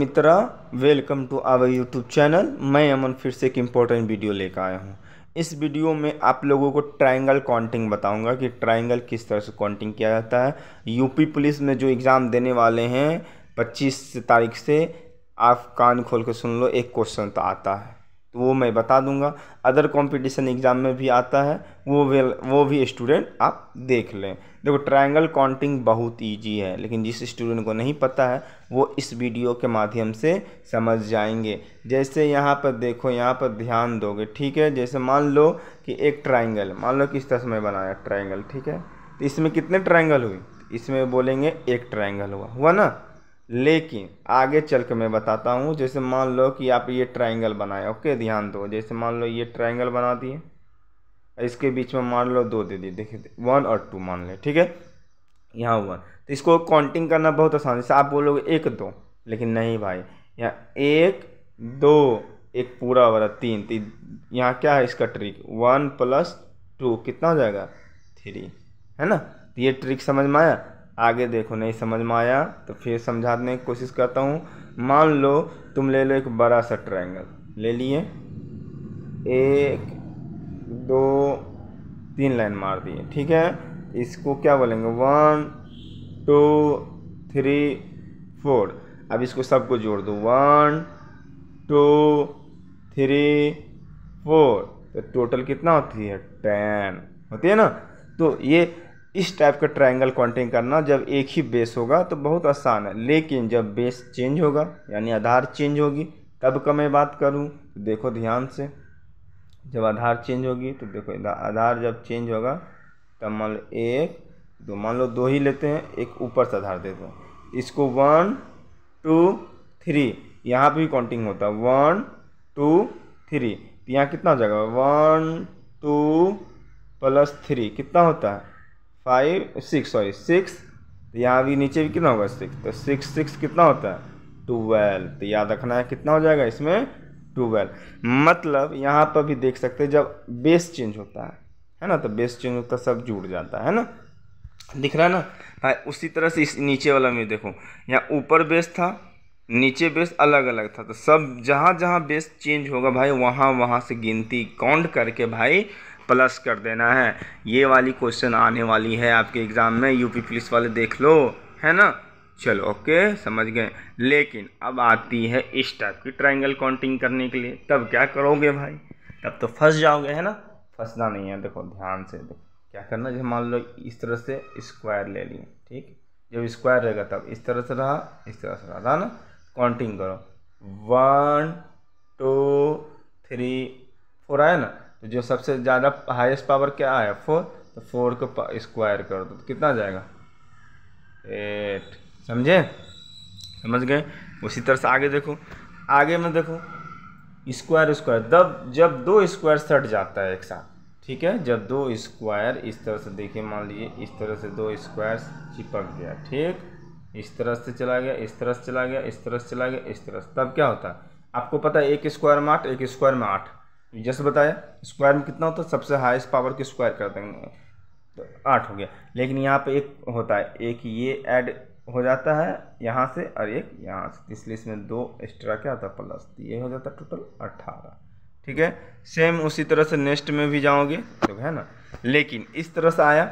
Mitra welcome to our YouTube channel मैं अमन फिर से एक इम्पोर्टेंट वीडियो लेकर आया हूँ इस वीडियो में आप लोगों को ट्रायंगल काउंटिंग बताऊंगा कि ट्रायंगल किस तरह से काउंटिंग किया जाता है यूपी पुलिस में जो एग्ज़ाम देने वाले हैं 25 तारीख से आप कान खोल के सुन लो एक क्वेश्चन तो आता है तो वो मैं बता दूंगा अदर कंपटीशन एग्ज़ाम में भी आता है वो वो भी स्टूडेंट आप देख लें देखो ट्रायंगल काउंटिंग बहुत इजी है लेकिन जिस स्टूडेंट को नहीं पता है वो इस वीडियो के माध्यम से समझ जाएंगे जैसे यहाँ पर देखो यहाँ पर ध्यान दोगे ठीक है जैसे मान लो कि एक ट्राइंगल मान लो किस तरह से बनाया ट्राइंगल ठीक है तो इसमें कितने ट्राइंगल हुई इसमें बोलेंगे एक ट्राइंगल हुआ हुआ ना लेकिन आगे चल के मैं बताता हूँ जैसे मान लो कि आप ये ट्राइंगल बनाए ओके ध्यान दो जैसे मान लो ये ट्राइंगल बना दिए इसके बीच में मान लो दो दे दिए देखिए वन और टू मान लें ठीक है यहाँ वन तो इसको काउंटिंग करना बहुत आसान है जैसे आप बोलोगे एक दो लेकिन नहीं भाई यहाँ एक दो एक पूरा वाला तीन तीन तो यहाँ क्या है इसका ट्रिक वन प्लस टू कितना हो जाएगा थ्री है ना तो ये ट्रिक समझ में आया आगे देखो नहीं समझ में आया तो फिर समझाने की कोशिश करता हूँ मान लो तुम ले लो एक बड़ा सा ट्रायंगल ले लिए एक दो तीन लाइन मार दिए ठीक है इसको क्या बोलेंगे वन टू थ्री फोर अब इसको सबको जोड़ दो वन टू थ्री फोर तो टोटल कितना होती है टेन होती है ना तो ये इस टाइप का ट्रायंगल काउंटिंग करना जब एक ही बेस होगा तो बहुत आसान है लेकिन जब बेस चेंज होगा यानी आधार चेंज होगी तब का मैं बात करूं तो देखो ध्यान से जब आधार चेंज होगी तो देखो आधार जब चेंज होगा तब मान लो एक दो तो मान लो दो ही लेते हैं एक ऊपर से आधार देते हैं इसको वन टू थ्री यहाँ पे भी काउंटिंग होता है वन टू थ्री यहाँ कितना हो जाएगा वन टू प्लस थ्री कितना होता है फाइव सिक्स सॉरी सिक्स तो यहाँ भी नीचे भी कितना होगा सिक्स तो सिक्स सिक्स कितना होता है ट्वेल्व तो याद रखना है कितना हो जाएगा इसमें ट्वेल्व मतलब यहाँ पर भी देख सकते हैं जब बेस चेंज होता है है ना तो बेस चेंज होता सब जुड़ जाता है ना दिख रहा है ना हाँ उसी तरह से इस नीचे वाला में देखो यहाँ ऊपर बेस था नीचे बेस अलग अलग था तो सब जहाँ जहाँ बेस चेंज होगा भाई वहाँ वहाँ से गिनती काउंट करके भाई प्लस कर देना है ये वाली क्वेश्चन आने वाली है आपके एग्ज़ाम में यूपी पुलिस वाले देख लो है ना चलो ओके समझ गए लेकिन अब आती है इस टाइप की ट्राइंगल काउंटिंग करने के लिए तब क्या करोगे भाई तब तो फंस जाओगे है ना फंसना नहीं है देखो ध्यान से देखो क्या करना जब मान लो इस तरह से स्क्वायर ले लिए ठीक जब स्क्वायर रहेगा तब इस तरह से रहा इस तरह से रहा ना काउंटिंग करो वन टू थ्री फोर आया ना तो जो सबसे ज़्यादा हाईएस्ट पावर क्या है फोर तो फोर को स्क्वायर कर दो तो कितना जाएगा एट समझे समझ गए उसी तरह से आगे देखो आगे में देखो स्क्वायर स्क्वायर जब जब दो स्क्वायर सट जाता है एक साथ ठीक है जब दो स्क्वायर इस तरह से देखिए मान लीजिए इस तरह से दो स्क्वायर चिपक गया ठीक इस तरह से चला गया इस तरह से चला गया इस तरह से चला गया इस तरह से तब क्या होता है आपको पता है एक स्क्वायर में आठ एक स्क्वायर में आठ जैसे बताया स्क्वायर में कितना होता है सबसे हाईएस्ट पावर के स्क्वायर कर देंगे तो आठ हो गया लेकिन यहाँ पे एक होता है एक ये ऐड हो जाता है यहाँ से और एक यहाँ से तो इसलिए इसमें दो एक्स्ट्रा क्या आता है प्लस ये हो जाता है टोटल अट्ठारह ठीक है सेम उसी तरह से नेक्स्ट में भी जाओगे तो है ना लेकिन इस तरह से आया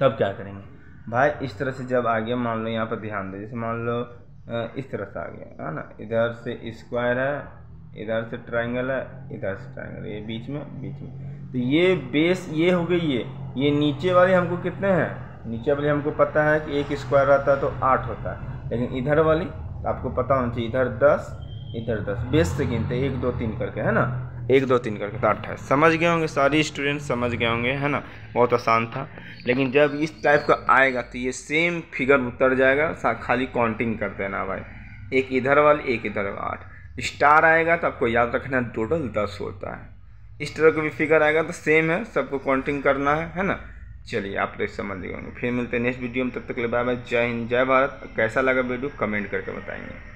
तब क्या करेंगे भाई इस तरह से जब आ गया मान लो यहाँ पर ध्यान दे जैसे मान लो इस तरह से आ गया है ना इधर से स्क्वायर है इधर से ट्राइंगल है इधर से ट्राइंगल ये बीच में बीच में तो ये बेस ये हो गई ये ये नीचे वाले हमको कितने हैं नीचे वाले हमको पता है कि एक स्क्वायर रहता है तो आठ होता है लेकिन इधर वाली तो आपको पता होना चाहिए इधर दस इधर दस बेस से गिनते एक दो तीन करके है ना एक दो तीन करके तो है समझ गए होंगे सारे स्टूडेंट समझ गए होंगे है ना बहुत आसान था लेकिन जब इस टाइप का आएगा तो ये सेम फिगर उतर जाएगा खाली काउंटिंग कर देना भाई एक इधर वाली एक इधर आठ स्टार आएगा तो आपको याद रखना है टोटल दस होता है इस तरह का भी फिगर आएगा तो सेम है सबको काउंटिंग करना है है ना चलिए आप लोग तो समझ गए फिर मिलते हैं नेक्स्ट वीडियो में तब तक ले बाय बाय जय हिंद जय भारत कैसा लगा वीडियो कमेंट करके बताएंगे